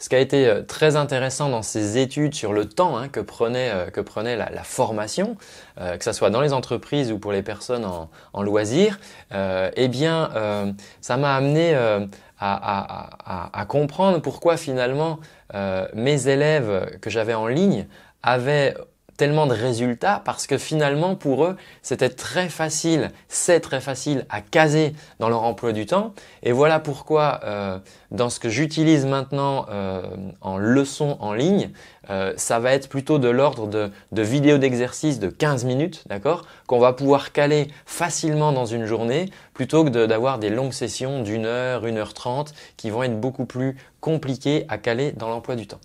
Ce qui a été euh, très intéressant dans ces études sur le temps hein, euh, que prenait, la, formation, euh, que ce soit dans les entreprises ou pour les personnes en, loisirs, eh bien, ça m'a amené à, comprendre pourquoi finalement mes élèves que j'avais en ligne avaient tellement de résultats parce que finalement pour eux c'était très facile, c'est très facile à caser dans leur emploi du temps et voilà pourquoi euh, dans ce que j'utilise maintenant euh, en leçon en ligne, euh, ça va être plutôt de l'ordre de, vidéos d'exercice de 15 minutes, d'accord, qu'on va pouvoir caler facilement dans une journée plutôt que d'avoir des longues sessions d'une heure, une heure trente qui vont être beaucoup plus compliquées à caler dans l'emploi du temps.